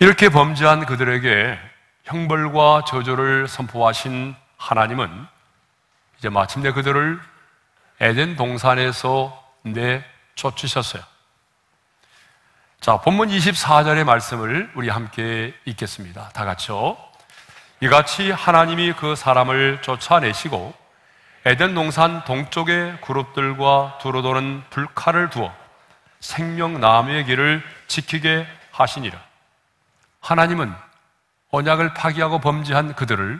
이렇게 범죄한 그들에게 형벌과 저조를 선포하신 하나님은 이제 마침내 그들을 에덴 동산에서 내쫓으셨어요. 자, 본문 24절의 말씀을 우리 함께 읽겠습니다. 다 같이요. 이같이 하나님이 그 사람을 쫓아내시고 에덴 동산 동쪽에 그룹들과 두루 도는 불칼을 두어 생명나무의 길을 지키게 하시니라. 하나님은 언약을 파기하고 범죄한 그들을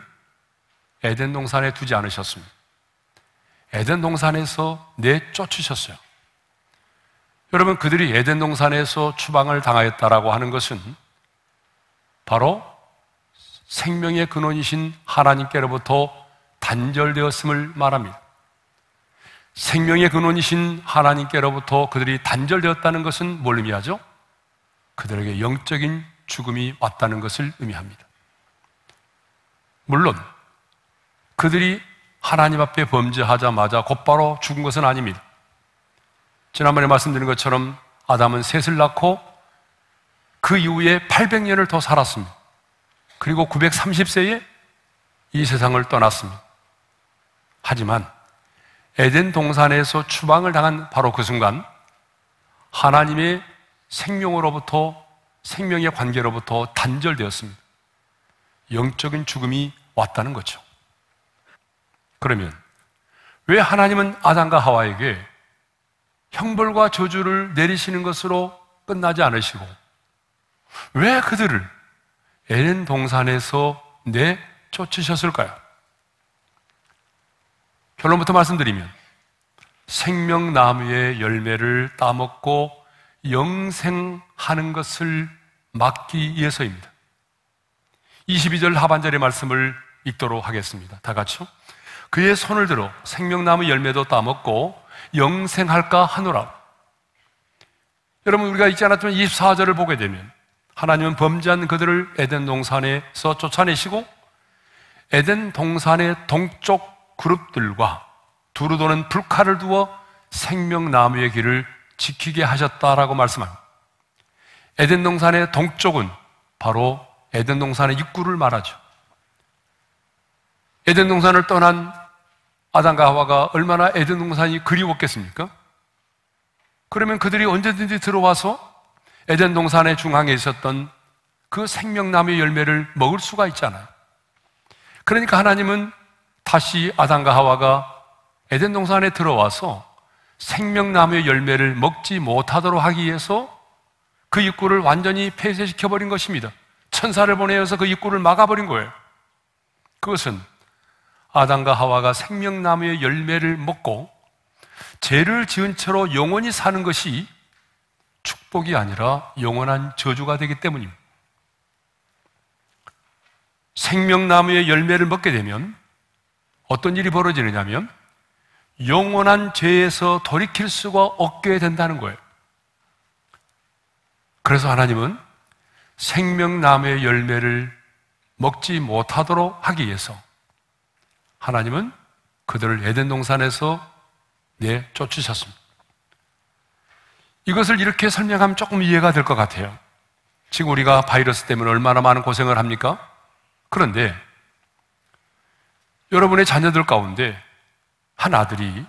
에덴 동산에 두지 않으셨습니다. 에덴 동산에서 내쫓으셨어요. 여러분, 그들이 에덴 동산에서 추방을 당하였다라고 하는 것은 바로 생명의 근원이신 하나님께로부터 단절되었음을 말합니다. 생명의 근원이신 하나님께로부터 그들이 단절되었다는 것은 뭘 의미하죠? 그들에게 영적인 죽음이 왔다는 것을 의미합니다. 물론 그들이 하나님 앞에 범죄하자마자 곧바로 죽은 것은 아닙니다. 지난번에 말씀드린 것처럼 아담은 셋을 낳고 그 이후에 800년을 더 살았습니다. 그리고 930세에 이 세상을 떠났습니다. 하지만 에덴 동산에서 추방을 당한 바로 그 순간 하나님의 생명으로부터 생명의 관계로부터 단절되었습니다. 영적인 죽음이 왔다는 거죠. 그러면 왜 하나님은 아담과 하와에게 형벌과 저주를 내리시는 것으로 끝나지 않으시고 왜 그들을 에덴 동산에서 내쫓으셨을까요? 결론부터 말씀드리면 생명나무의 열매를 따먹고 영생 하는 것을 막기 위해서입니다. 22절 하반절의 말씀을 읽도록 하겠습니다. 다같이 그의 손을 들어 생명나무 열매도 따먹고 영생할까 하노라. 여러분 우리가 잊지 않았지만 24절을 보게 되면 하나님은 범죄한 그들을 에덴 동산에서 쫓아내시고 에덴 동산의 동쪽 그룹들과 두루 도는 불칼을 두어 생명나무의 길을 지키게 하셨다라고 말씀합니다. 에덴 동산의 동쪽은 바로 에덴 동산의 입구를 말하죠. 에덴 동산을 떠난 아담과 하와가 얼마나 에덴 동산이 그리웠겠습니까? 그러면 그들이 언제든지 들어와서 에덴 동산의 중앙에 있었던 그 생명나무의 열매를 먹을 수가 있잖아요. 그러니까 하나님은 다시 아담과 하와가 에덴 동산에 들어와서 생명나무의 열매를 먹지 못하도록 하기 위해서 그 입구를 완전히 폐쇄시켜버린 것입니다. 천사를 보내어서 그 입구를 막아버린 거예요. 그것은 아담과 하와가 생명나무의 열매를 먹고 죄를 지은 채로 영원히 사는 것이 축복이 아니라 영원한 저주가 되기 때문입니다. 생명나무의 열매를 먹게 되면 어떤 일이 벌어지느냐면 영원한 죄에서 돌이킬 수가 없게 된다는 거예요. 그래서 하나님은 생명나무의 열매를 먹지 못하도록 하기 위해서 하나님은 그들을 에덴 동산에서 내쫓으셨습니다. 이것을 이렇게 설명하면 조금 이해가 될 것 같아요. 지금 우리가 바이러스 때문에 얼마나 많은 고생을 합니까? 그런데 여러분의 자녀들 가운데 한 아들이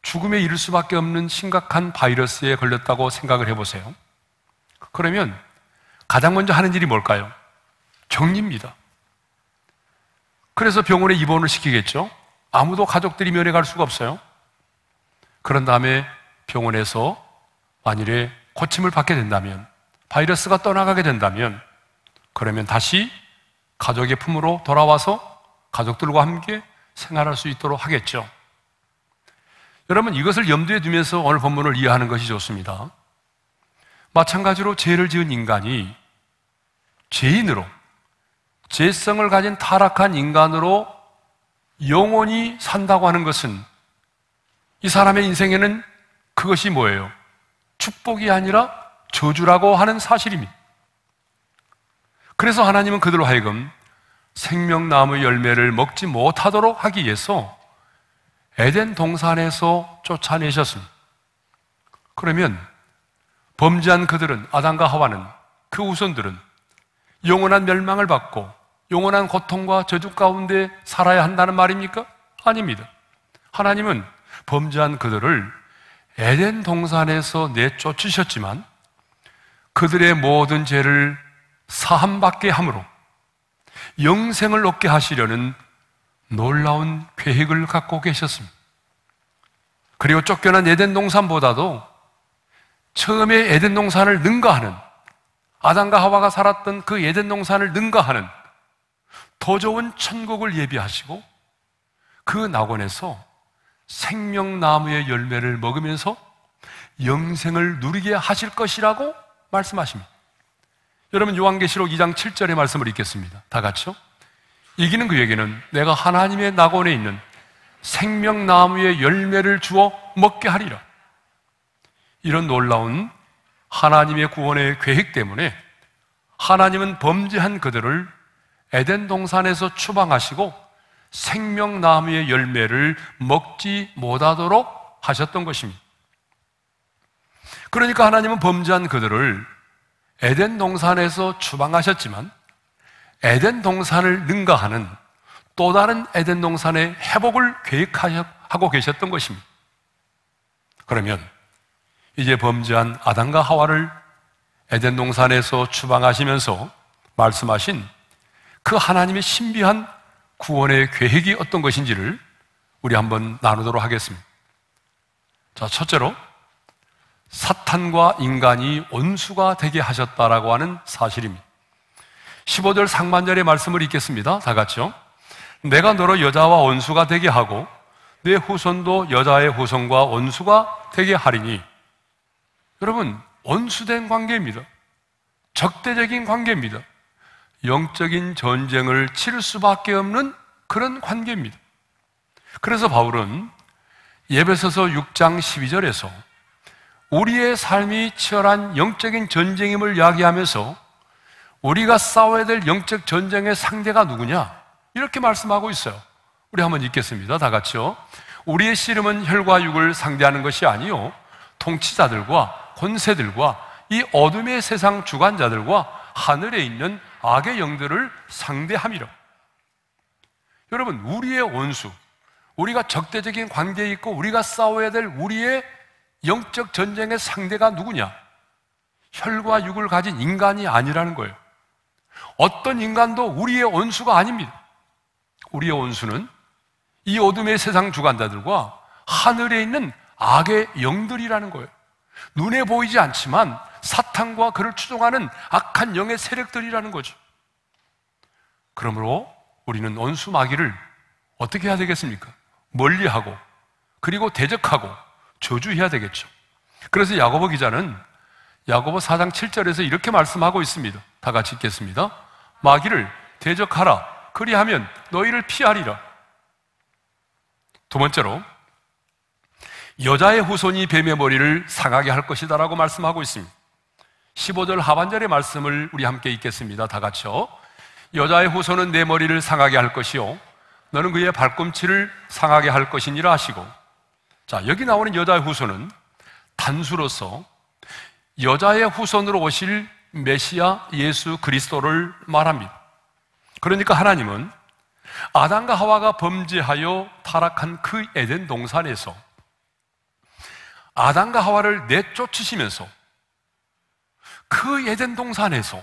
죽음에 이를 수밖에 없는 심각한 바이러스에 걸렸다고 생각을 해보세요. 그러면 가장 먼저 하는 일이 뭘까요? 정리입니다. 그래서 병원에 입원을 시키겠죠? 아무도 가족들이 면회 갈 수가 없어요. 그런 다음에 병원에서 만일에 고침을 받게 된다면, 바이러스가 떠나가게 된다면, 그러면 다시 가족의 품으로 돌아와서 가족들과 함께 생활할 수 있도록 하겠죠. 여러분, 이것을 염두에 두면서 오늘 본문을 이해하는 것이 좋습니다. 마찬가지로 죄를 지은 인간이 죄인으로, 죄성을 가진 타락한 인간으로 영원히 산다고 하는 것은 이 사람의 인생에는 그것이 뭐예요? 축복이 아니라 저주라고 하는 사실입니다. 그래서 하나님은 그들로 하여금 생명나무 열매를 먹지 못하도록 하기 위해서 에덴 동산에서 쫓아내셨습니다. 그러면 범죄한 그들은 아담과 하와는 그 후손들은 영원한 멸망을 받고 영원한 고통과 저주 가운데 살아야 한다는 말입니까? 아닙니다. 하나님은 범죄한 그들을 에덴 동산에서 내쫓으셨지만 그들의 모든 죄를 사함받게 함으로 영생을 얻게 하시려는 놀라운 계획을 갖고 계셨습니다. 그리고 쫓겨난 에덴 동산보다도 처음에 에덴 동산을 능가하는 아담과 하와가 살았던 그 에덴 동산을 능가하는 더 좋은 천국을 예비하시고 그 낙원에서 생명나무의 열매를 먹으면서 영생을 누리게 하실 것이라고 말씀하십니다. 여러분 요한계시록 2장 7절의 말씀을 읽겠습니다. 다 같이요. 이기는 그에게는 내가 하나님의 낙원에 있는 생명나무의 열매를 주어 먹게 하리라. 이런 놀라운 하나님의 구원의 계획 때문에 하나님은 범죄한 그들을 에덴 동산에서 추방하시고 생명나무의 열매를 먹지 못하도록 하셨던 것입니다. 그러니까 하나님은 범죄한 그들을 에덴 동산에서 추방하셨지만 에덴 동산을 능가하는 또 다른 에덴 동산의 회복을 계획하고 계셨던 것입니다. 그러면 이제 범죄한 아담과 하와를 에덴 동산에서 추방하시면서 말씀하신 그 하나님의 신비한 구원의 계획이 어떤 것인지를 우리 한번 나누도록 하겠습니다. 자, 첫째로 사탄과 인간이 원수가 되게 하셨다라고 하는 사실입니다. 15절 상반절의 말씀을 읽겠습니다. 다 같이요. 내가 너로 여자와 원수가 되게 하고 내 후손도 여자의 후손과 원수가 되게 하리니 여러분, 원수된 관계입니다. 적대적인 관계입니다. 영적인 전쟁을 치를 수밖에 없는 그런 관계입니다. 그래서 바울은 예배서서 6장 12절에서 우리의 삶이 치열한 영적인 전쟁임을 이야기하면서 우리가 싸워야 될 영적 전쟁의 상대가 누구냐? 이렇게 말씀하고 있어요. 우리 한번 읽겠습니다. 다 같이요. 우리의 씨름은 혈과 육을 상대하는 것이 아니요. 통치자들과 권세들과 이 어둠의 세상 주관자들과 하늘에 있는 악의 영들을 상대함이라. 여러분, 우리의 원수, 우리가 적대적인 관계에 있고 우리가 싸워야 될 우리의 영적 전쟁의 상대가 누구냐? 혈과 육을 가진 인간이 아니라는 거예요. 어떤 인간도 우리의 원수가 아닙니다. 우리의 원수는 이 어둠의 세상 주관자들과 하늘에 있는 악의 영들이라는 거예요. 눈에 보이지 않지만 사탄과 그를 추종하는 악한 영의 세력들이라는 거죠. 그러므로 우리는 원수 마귀를 어떻게 해야 되겠습니까? 멀리하고 그리고 대적하고 저주해야 되겠죠. 그래서 야고보 기자는 야고보 4장 7절에서 이렇게 말씀하고 있습니다. 다 같이 읽겠습니다. 마귀를 대적하라. 그리하면 너희를 피하리라. 두 번째로 여자의 후손이 뱀의 머리를 상하게 할 것이다라고 말씀하고 있습니다. 15절 하반절의 말씀을 우리 함께 읽겠습니다. 다 같이요. 여자의 후손은 내 머리를 상하게 할 것이요. 너는 그의 발꿈치를 상하게 할 것이니라 하시고. 자, 여기 나오는 여자의 후손은 단수로서 여자의 후손으로 오실 메시아 예수 그리스도를 말합니다. 그러니까 하나님은 아담과 하와가 범죄하여 타락한 그 에덴 동산에서 아담과 하와를 내쫓으시면서 그예덴 동산에서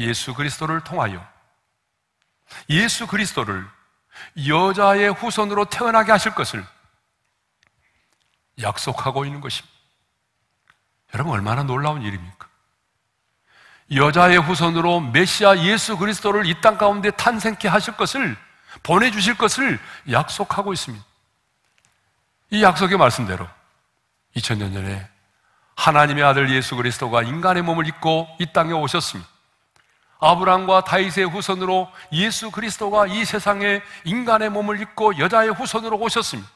예수 그리스도를 통하여 예수 그리스도를 여자의 후손으로 태어나게 하실 것을 약속하고 있는 것입니다. 여러분 얼마나 놀라운 일입니까? 여자의 후손으로 메시아 예수 그리스도를 이 땅 가운데 탄생케 하실 것을 보내주실 것을 약속하고 있습니다. 이 약속의 말씀대로 2000년 전에 하나님의 아들 예수 그리스도가 인간의 몸을 입고 이 땅에 오셨습니다. 아브람과 다윗의 후손으로 예수 그리스도가 이 세상에 인간의 몸을 입고 여자의 후손으로 오셨습니다.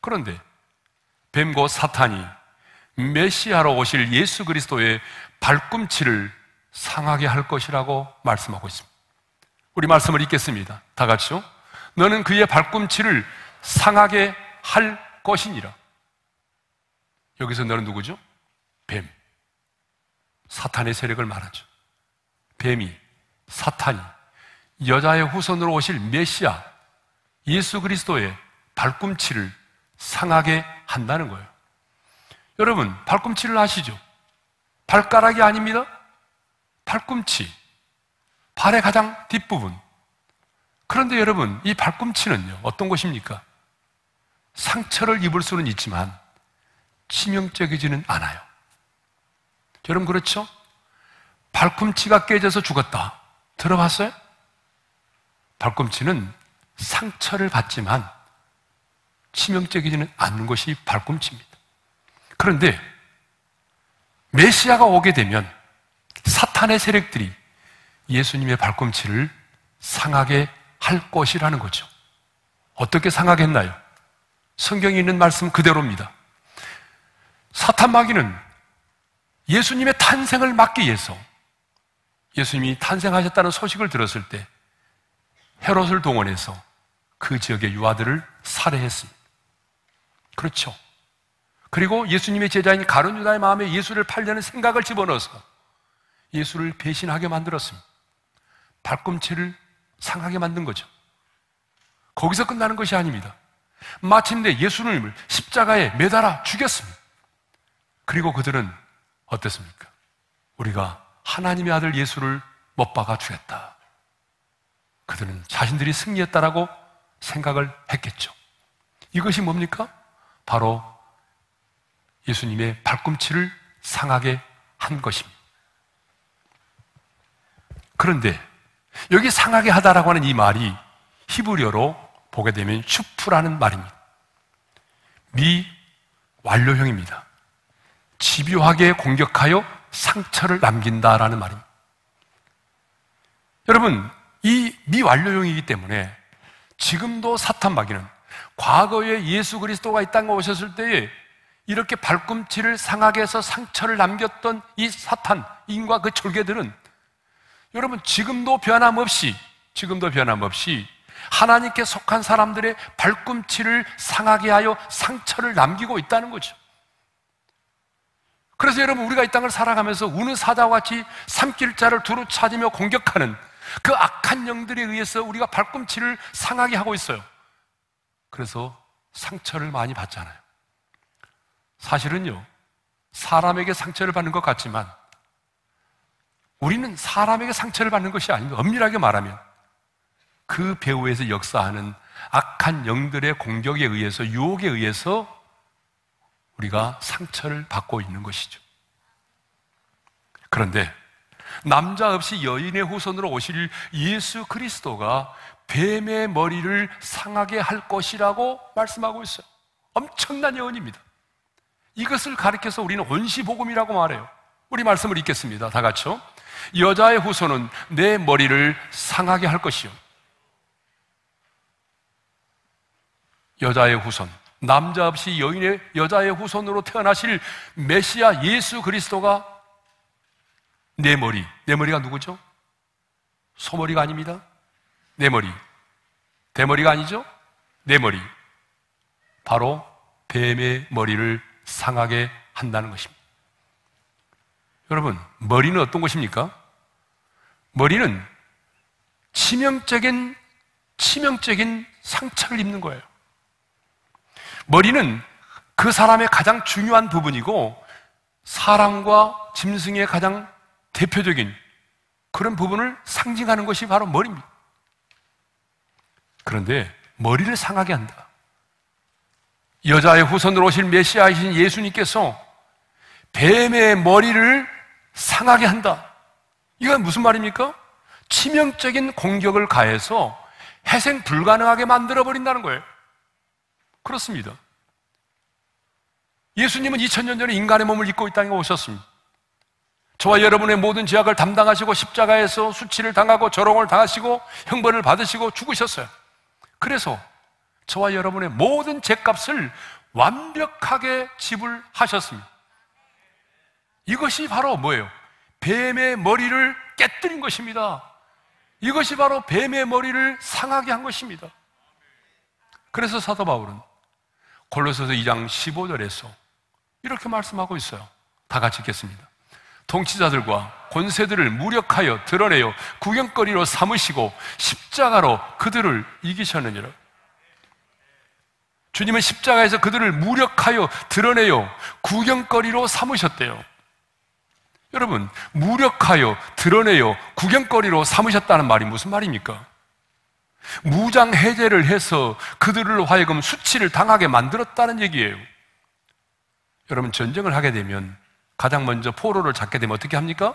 그런데 뱀고 사탄이 메시아로 오실 예수 그리스도의 발꿈치를 상하게 할 것이라고 말씀하고 있습니다. 우리 말씀을 읽겠습니다. 다 같이요. 너는 그의 발꿈치를 상하게 할 것이니라. 여기서 너는 누구죠? 뱀. 사탄의 세력을 말하죠. 뱀이, 사탄이 여자의 후손으로 오실 메시아, 예수 그리스도의 발꿈치를 상하게 한다는 거예요. 여러분, 발꿈치를 아시죠? 발가락이 아닙니다. 발꿈치. 발의 가장 뒷부분. 그런데 여러분, 이 발꿈치는요, 어떤 것입니까? 상처를 입을 수는 있지만 치명적이지는 않아요. 여러분 그렇죠? 발꿈치가 깨져서 죽었다. 들어봤어요? 발꿈치는 상처를 받지만 치명적이지는 않는 것이 발꿈치입니다. 그런데 메시아가 오게 되면 사탄의 세력들이 예수님의 발꿈치를 상하게 할 것이라는 거죠. 어떻게 상하겠나요? 성경에 있는 말씀 그대로입니다. 사탄 마귀는 예수님의 탄생을 막기 위해서 예수님이 탄생하셨다는 소식을 들었을 때 헤롯을 동원해서 그 지역의 유아들을 살해했습니다. 그렇죠. 그리고 예수님의 제자인 가룟 유다의 마음에 예수를 팔려는 생각을 집어넣어서 예수를 배신하게 만들었습니다. 발꿈치를 상하게 만든 거죠. 거기서 끝나는 것이 아닙니다. 마침내 예수님을 십자가에 매달아 죽였습니다. 그리고 그들은 어땠습니까? 우리가 하나님의 아들 예수를 못 박아 죽였다. 그들은 자신들이 승리했다라고 생각을 했겠죠. 이것이 뭡니까? 바로 예수님의 발꿈치를 상하게 한 것입니다. 그런데 여기 상하게 하다라고 하는 이 말이 히브리어로 보게 되면 슈프라는 말입니다. 미 완료형입니다. 집요하게 공격하여 상처를 남긴다라는 말입니다. 여러분, 이 미완료형이기 때문에 지금도 사탄 마귀는 과거에 예수 그리스도가 이 땅에 오셨을 때에 이렇게 발꿈치를 상하게 해서 상처를 남겼던 이 사탄, 인과 그 졸개들은 여러분 지금도 변함없이, 지금도 변함없이 하나님께 속한 사람들의 발꿈치를 상하게 하여 상처를 남기고 있다는 거죠. 그래서 여러분 우리가 이 땅을 살아가면서 우는 사자와 같이 삼킬자를 두루 찾으며 공격하는 그 악한 영들에 의해서 우리가 발꿈치를 상하게 하고 있어요. 그래서 상처를 많이 받잖아요. 사실은요. 사람에게 상처를 받는 것 같지만 우리는 사람에게 상처를 받는 것이 아닙니다. 엄밀하게 말하면 그 배후에서 역사하는 악한 영들의 공격에 의해서 유혹에 의해서 우리가 상처를 받고 있는 것이죠. 그런데 남자 없이 여인의 후손으로 오실 예수 그리스도가 뱀의 머리를 상하게 할 것이라고 말씀하고 있어요. 엄청난 예언입니다. 이것을 가리켜서 우리는 원시복음이라고 말해요. 우리 말씀을 읽겠습니다. 다 같이요. 여자의 후손은 내 머리를 상하게 할 것이요. 여자의 후손, 남자 없이 여인의 여자의 후손으로 태어나실 메시아 예수 그리스도가 내 머리, 내 머리가 누구죠? 소머리가 아닙니다. 내 머리, 대머리가 아니죠? 내 머리, 바로 뱀의 머리를 상하게 한다는 것입니다. 여러분, 머리는 어떤 것입니까? 머리는 치명적인 치명적인 상처를 입는 거예요. 머리는 그 사람의 가장 중요한 부분이고 사랑과 짐승의 가장 대표적인 그런 부분을 상징하는 것이 바로 머리입니다. 그런데 머리를 상하게 한다. 여자의 후손으로 오실 메시아이신 예수님께서 뱀의 머리를 상하게 한다. 이건 무슨 말입니까? 치명적인 공격을 가해서 해생 불가능하게 만들어버린다는 거예요. 그렇습니다. 예수님은 2000년 전에 인간의 몸을 입고 이 땅에 오셨습니다. 저와 여러분의 모든 죄악을 담당하시고 십자가에서 수치를 당하고 저롱을 당하시고 형벌을 받으시고 죽으셨어요. 그래서 저와 여러분의 모든 죄값을 완벽하게 지불하셨습니다. 이것이 바로 뭐예요? 뱀의 머리를 깨뜨린 것입니다. 이것이 바로 뱀의 머리를 상하게 한 것입니다. 그래서 사도 바울은 골로서서 2장 15절에서 이렇게 말씀하고 있어요. 다 같이 읽겠습니다. 통치자들과 권세들을 무력하여 드러내어 구경거리로 삼으시고 십자가로 그들을 이기셨느니라. 주님은 십자가에서 그들을 무력하여 드러내어 구경거리로 삼으셨대요. 여러분, 무력하여 드러내어 구경거리로 삼으셨다는 말이 무슨 말입니까? 무장 해제를 해서 그들을 하여금 수치를 당하게 만들었다는 얘기예요. 여러분 전쟁을 하게 되면 가장 먼저 포로를 잡게 되면 어떻게 합니까?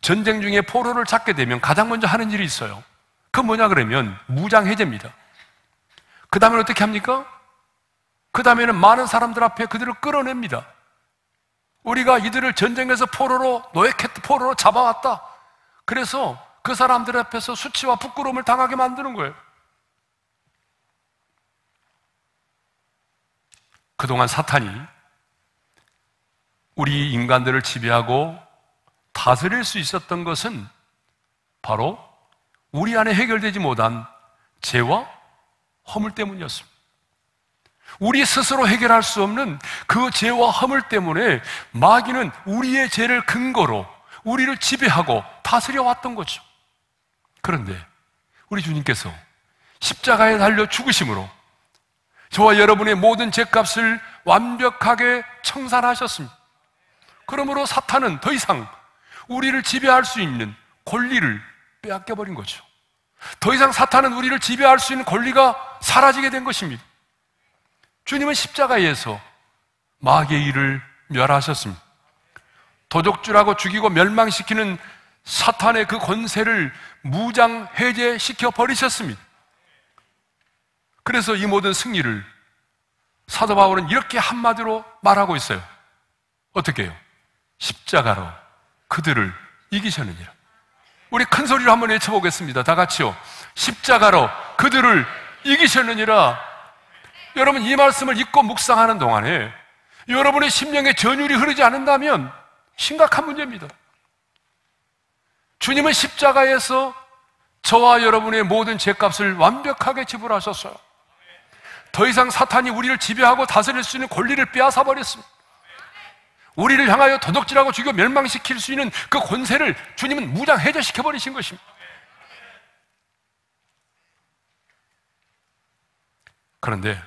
전쟁 중에 포로를 잡게 되면 가장 먼저 하는 일이 있어요. 그 뭐냐 그러면 무장 해제입니다. 그 다음에 어떻게 합니까? 그 다음에는 많은 사람들 앞에 그들을 끌어냅니다. 우리가 이들을 전쟁에서 포로로 노획했 포로로 잡아왔다. 그래서 그 사람들 앞에서 수치와 부끄러움을 당하게 만드는 거예요. 그동안 사탄이 우리 인간들을 지배하고 다스릴 수 있었던 것은 바로 우리 안에 해결되지 못한 죄와 허물 때문이었습니다. 우리 스스로 해결할 수 없는 그 죄와 허물 때문에 마귀는 우리의 죄를 근거로 우리를 지배하고 다스려 왔던 거죠. 그런데 우리 주님께서 십자가에 달려 죽으심으로 저와 여러분의 모든 죄값을 완벽하게 청산하셨습니다. 그러므로 사탄은 더 이상 우리를 지배할 수 있는 권리를 빼앗겨 버린 거죠. 더 이상 사탄은 우리를 지배할 수 있는 권리가 사라지게 된 것입니다. 주님은 십자가에서 마귀의 일을 멸하셨습니다. 도적질하고 죽이고 멸망시키는 사탄의 그 권세를 무장 해제시켜 버리셨습니다. 그래서 이 모든 승리를 사도 바울은 이렇게 한마디로 말하고 있어요. 어떻게 해요? 십자가로 그들을 이기셨느니라. 우리 큰 소리로 한번 외쳐보겠습니다. 다 같이요. 십자가로 그들을 이기셨느니라. 여러분, 이 말씀을 읽고 묵상하는 동안에 여러분의 심령에 전율이 흐르지 않는다면 심각한 문제입니다. 주님은 십자가에서 저와 여러분의 모든 죄값을 완벽하게 지불하셨어요. 더 이상 사탄이 우리를 지배하고 다스릴 수 있는 권리를 빼앗아 버렸습니다. 우리를 향하여 도둑질하고 죽여 멸망시킬 수 있는 그 권세를 주님은 무장 해제시켜 버리신 것입니다. 그런데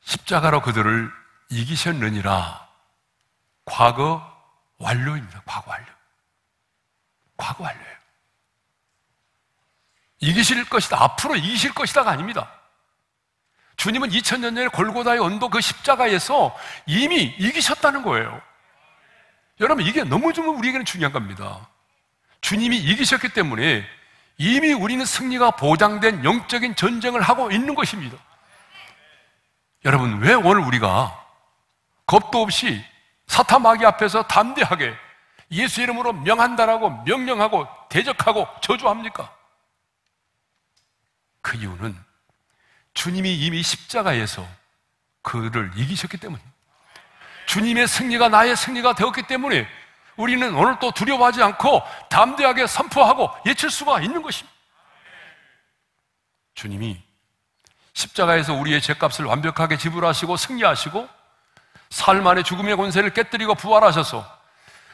십자가로 그들을 이기셨느니라 과거 완료입니다. 과거 완료. 과거 완료예요. 이기실 것이다. 앞으로 이기실 것이다가 아닙니다. 주님은 2000년 전에 골고다의 언도 그 십자가에서 이미 이기셨다는 거예요. 여러분, 이게 너무 좀 우리에게는 중요한 겁니다. 주님이 이기셨기 때문에 이미 우리는 승리가 보장된 영적인 전쟁을 하고 있는 것입니다. 여러분, 왜 오늘 우리가 겁도 없이 사탄 마귀 앞에서 담대하게 예수 이름으로 명한다라고 명령하고 대적하고 저주합니까? 그 이유는 주님이 이미 십자가에서 그를 이기셨기 때문입니다. 주님의 승리가 나의 승리가 되었기 때문에 우리는 오늘 또 두려워하지 않고 담대하게 선포하고 예칠 수가 있는 것입니다. 주님이 십자가에서 우리의 죄값을 완벽하게 지불하시고 승리하시고 삶 안에 죽음의 권세를 깨뜨리고 부활하셔서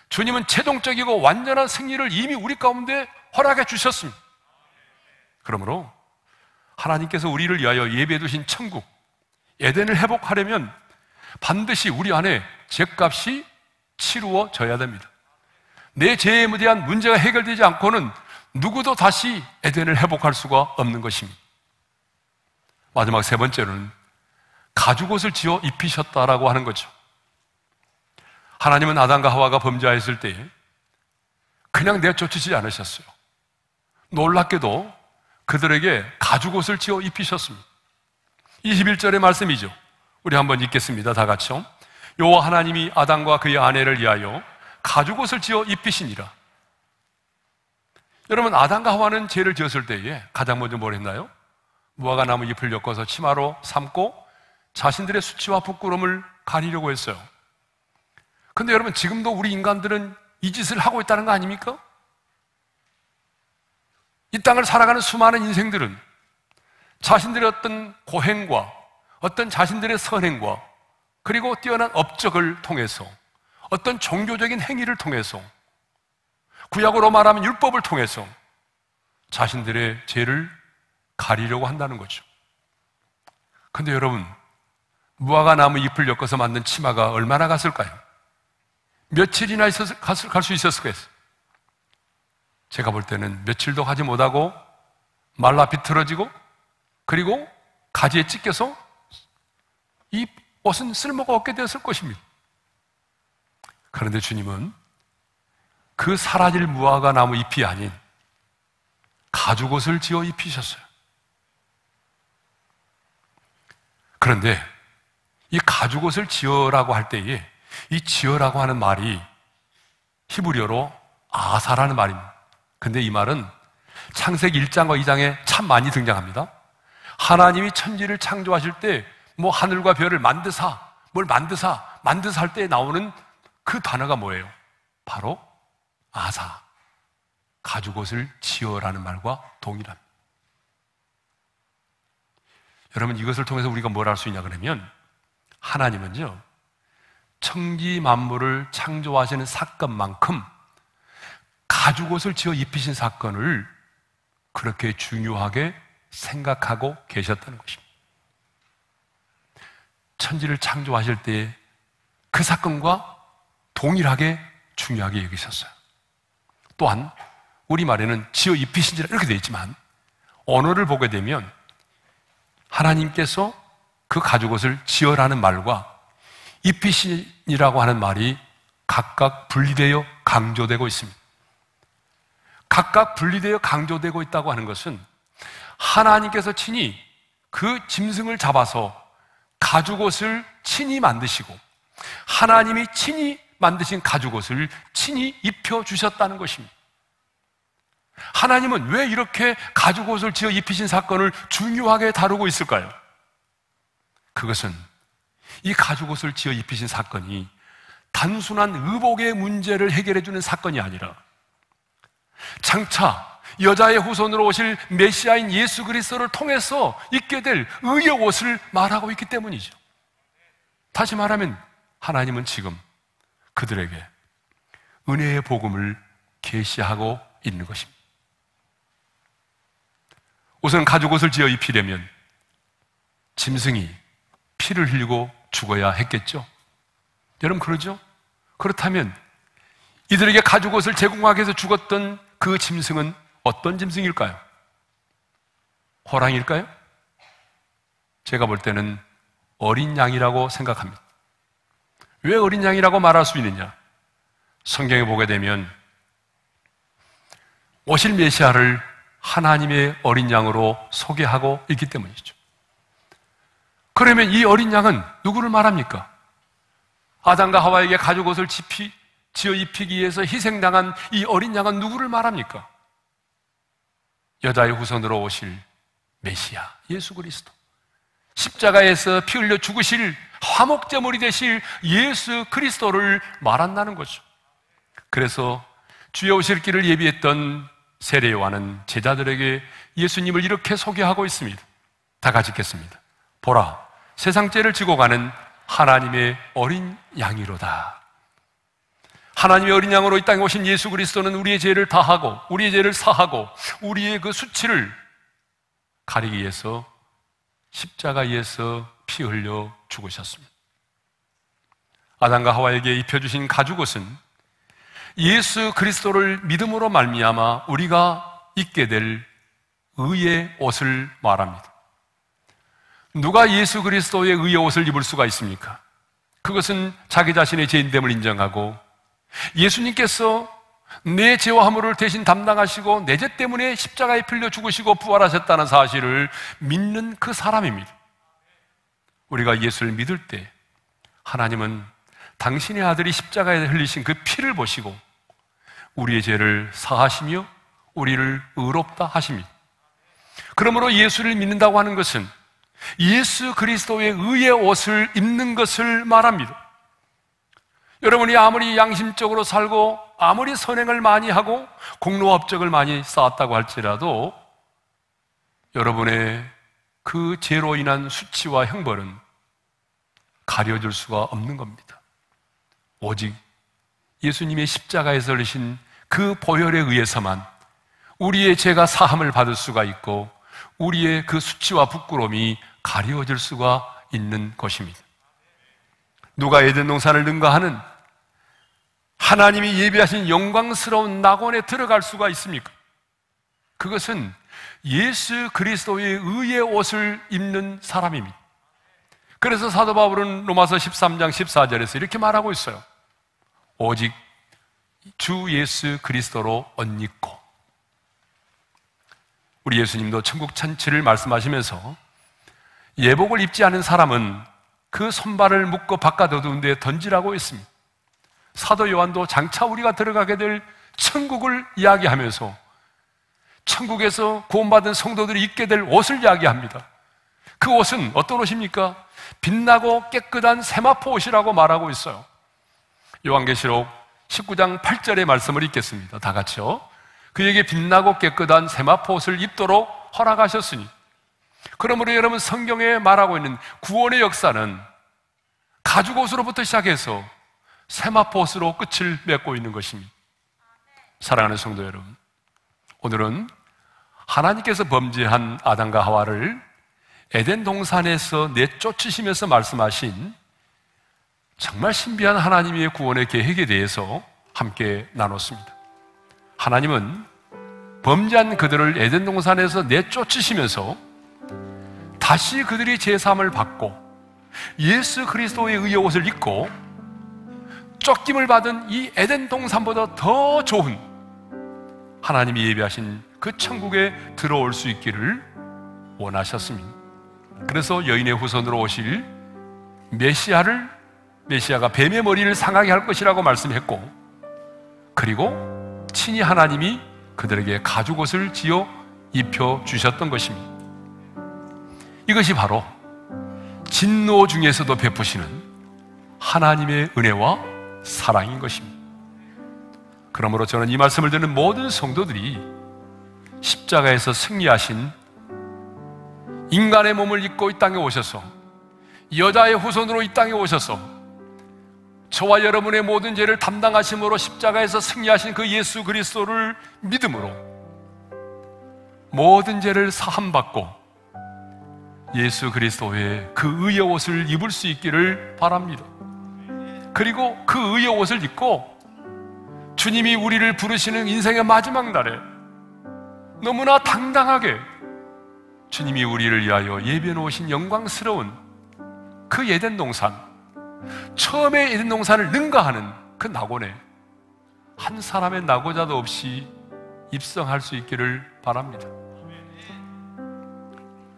주님은 최종적이고 완전한 승리를 이미 우리 가운데 허락해 주셨습니다. 그러므로 하나님께서 우리를 위하여 예비해 두신 천국, 에덴을 회복하려면 반드시 우리 안에 죄값이 치루어져야 됩니다. 내 죄에 대한 문제가 해결되지 않고는 누구도 다시 에덴을 회복할 수가 없는 것입니다. 마지막 세 번째로는 가죽옷을 지어 입히셨다라고 하는 거죠. 하나님은 아담과 하와가 범죄하였을 때에 그냥 내쫓으시지 않으셨어요. 놀랍게도 그들에게 가죽옷을 지어 입히셨습니다. 21절의 말씀이죠. 우리 한번 읽겠습니다. 다 같이요. 여호와 하나님이 아담과 그의 아내를 위하여 가죽옷을 지어 입히시니라. 여러분 아담과 하와는 죄를 지었을 때에 가장 먼저 뭘 했나요? 무화과 나무 잎을 엮어서 치마로 삼고 자신들의 수치와 부끄러움을 가리려고 했어요. 근데 여러분, 지금도 우리 인간들은 이 짓을 하고 있다는 거 아닙니까? 이 땅을 살아가는 수많은 인생들은 자신들의 어떤 고행과 어떤 자신들의 선행과 그리고 뛰어난 업적을 통해서 어떤 종교적인 행위를 통해서 구약으로 말하면 율법을 통해서 자신들의 죄를 가리려고 한다는 거죠. 근데 여러분, 무화과 나무 잎을 엮어서 만든 치마가 얼마나 갔을까요? 며칠이나 갈 수있었을거예요 제가 볼 때는 며칠도 가지 못하고 말라 비틀어지고 그리고 가지에 찢겨서 이 옷은 쓸모가 없게 되었을 것입니다. 그런데 주님은 그 사라질 무화과 나무 잎이 아닌 가죽 옷을 지어 입히셨어요. 그런데 이 가죽 옷을 지어라고 할 때에 이 지어라고 하는 말이 히브리어로 아사라는 말입니다. 근데 이 말은 창세기 1장과 2장에 참 많이 등장합니다. 하나님이 천지를 창조하실 때 뭐 하늘과 별을 만드사, 뭘 만드사, 만드사 할 때 나오는 그 단어가 뭐예요? 바로 아사. 가죽 옷을 지어라는 말과 동일합니다. 여러분 이것을 통해서 우리가 뭘 알 수 있냐 그러면 하나님은요 천지 만물을 창조하시는 사건만큼 가죽옷을 지어 입히신 사건을 그렇게 중요하게 생각하고 계셨다는 것입니다. 천지를 창조하실 때 그 사건과 동일하게 중요하게 여기셨어요. 또한 우리말에는 지어 입히신지라 이렇게 되어 있지만 언어를 보게 되면 하나님께서 그 가죽옷을 지어라는 말과 이피신이라고 하는 말이 각각 분리되어 강조되고 있습니다. 각각 분리되어 강조되고 있다고 하는 것은 하나님께서 친히 그 짐승을 잡아서 가죽옷을 친히 만드시고 하나님이 친히 만드신 가죽옷을 친히 입혀 주셨다는 것입니다. 하나님은 왜 이렇게 가죽옷을 지어 입히신 사건을 중요하게 다루고 있을까요? 그것은 이 가죽옷을 지어 입히신 사건이 단순한 의복의 문제를 해결해 주는 사건이 아니라 장차 여자의 후손으로 오실 메시아인 예수 그리스도를 통해서 입게 될 의의 옷을 말하고 있기 때문이죠. 다시 말하면 하나님은 지금 그들에게 은혜의 복음을 계시하고 있는 것입니다. 우선 가죽옷을 지어 입히려면 짐승이 피를 흘리고 죽어야 했겠죠? 여러분, 그러죠? 그렇다면 이들에게 가죽 옷을 제공하기 위해서 죽었던 그 짐승은 어떤 짐승일까요? 호랑일까요? 제가 볼 때는 어린 양이라고 생각합니다. 왜 어린 양이라고 말할 수 있느냐? 성경에 보게 되면 오실 메시아를 하나님의 어린 양으로 소개하고 있기 때문이죠. 그러면 이 어린 양은 누구를 말합니까? 아담과 하와에게 가죽 옷을 지피, 지어 입히기 위해서 희생당한 이 어린 양은 누구를 말합니까? 여자의 후손으로 오실 메시아, 예수 그리스도. 십자가에서 피 흘려 죽으실 화목제물이 되실 예수 그리스도를 말한다는 거죠. 그래서 주에 오실 길을 예비했던 세례 요한은 제자들에게 예수님을 이렇게 소개하고 있습니다. 다 같이 읽겠습니다. 보라, 세상 죄를 지고 가는 하나님의 어린 양이로다. 하나님의 어린 양으로 이 땅에 오신 예수 그리스도는 우리의 죄를 다하고 우리의 죄를 사하고 우리의 그 수치를 가리기 위해서 십자가에서 피 흘려 죽으셨습니다. 아담과 하와에게 입혀 주신 가죽옷은 예수 그리스도를 믿음으로 말미암아 우리가 입게 될 의의 옷을 말합니다. 누가 예수 그리스도의 의의 옷을 입을 수가 있습니까? 그것은 자기 자신의 죄인됨을 인정하고 예수님께서 내 죄와 허물을 대신 담당하시고 내 죄 때문에 십자가에 필려 죽으시고 부활하셨다는 사실을 믿는 그 사람입니다. 우리가 예수를 믿을 때 하나님은 당신의 아들이 십자가에 흘리신 그 피를 보시고 우리의 죄를 사하시며 우리를 의롭다 하십니다. 그러므로 예수를 믿는다고 하는 것은 예수 그리스도의 의의 옷을 입는 것을 말합니다. 여러분이 아무리 양심적으로 살고 아무리 선행을 많이 하고 공로 업적을 많이 쌓았다고 할지라도 여러분의 그 죄로 인한 수치와 형벌은 가려줄 수가 없는 겁니다. 오직 예수님의 십자가에서 흘리신 그 보혈에 의해서만 우리의 죄가 사함을 받을 수가 있고 우리의 그 수치와 부끄러움이 가려워질 수가 있는 것입니다. 누가 에덴 동산을 능가하는 하나님이 예비하신 영광스러운 낙원에 들어갈 수가 있습니까? 그것은 예수 그리스도의 의의 옷을 입는 사람입니다. 그래서 사도 바울은 로마서 13장 14절에서 이렇게 말하고 있어요. 오직 주 예수 그리스도로 언입고 우리 예수님도 천국 천치를 말씀하시면서 예복을 입지 않은 사람은 그 손발을 묶어 바깥 어두운 데 던지라고 했습니다. 사도 요한도 장차 우리가 들어가게 될 천국을 이야기하면서 천국에서 구원받은 성도들이 입게 될 옷을 이야기합니다. 그 옷은 어떤 옷입니까? 빛나고 깨끗한 세마포 옷이라고 말하고 있어요. 요한계시록 19장 8절의 말씀을 읽겠습니다. 다 같이요. 그에게 빛나고 깨끗한 세마포 옷을 입도록 허락하셨으니 그러므로 여러분 성경에 말하고 있는 구원의 역사는 가죽 옷으로부터 시작해서 세마포 옷으로 끝을 맺고 있는 것입니다. 사랑하는 성도 여러분, 오늘은 하나님께서 범죄한 아담과 하와를 에덴 동산에서 내쫓으시면서 말씀하신 정말 신비한 하나님의 구원의 계획에 대해서 함께 나눴습니다. 하나님은 범죄한 그들을 에덴 동산에서 내쫓으시면서 다시 그들이 제삼을 받고 예수 그리스도의 의옷을 의 입고 쫓김을 받은 이 에덴 동산보다 더 좋은 하나님이 예비하신 그 천국에 들어올 수 있기를 원하셨습니다. 그래서 여인의 후손으로 오실 메시아를 메시아가 뱀의 머리를 상하게 할 것이라고 말씀했고 그리고 친히 하나님이 그들에게 가죽옷을 지어 입혀 주셨던 것입니다. 이것이 바로 진노 중에서도 베푸시는 하나님의 은혜와 사랑인 것입니다. 그러므로 저는 이 말씀을 듣는 모든 성도들이 십자가에서 승리하신 인간의 몸을 입고 이 땅에 오셔서 여자의 후손으로 이 땅에 오셔서 저와 여러분의 모든 죄를 담당하심으로 십자가에서 승리하신 그 예수 그리스도를 믿음으로 모든 죄를 사함받고 예수 그리스도 의그 의의 옷을 입을 수 있기를 바랍니다. 그리고 그 의의 옷을 입고 주님이 우리를 부르시는 인생의 마지막 날에 너무나 당당하게 주님이 우리를 위하여 예배 놓으신 영광스러운 그 예덴 동산, 처음에 예덴 동산을 능가하는 그 낙원에 한 사람의 낙오자도 없이 입성할 수 있기를 바랍니다.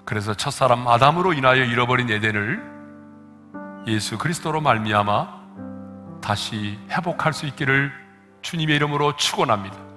그래서 첫사람 아담으로 인하여 잃어버린 에덴을 예수 그리스도로 말미암아 다시 회복할 수 있기를 주님의 이름으로 축원합니다.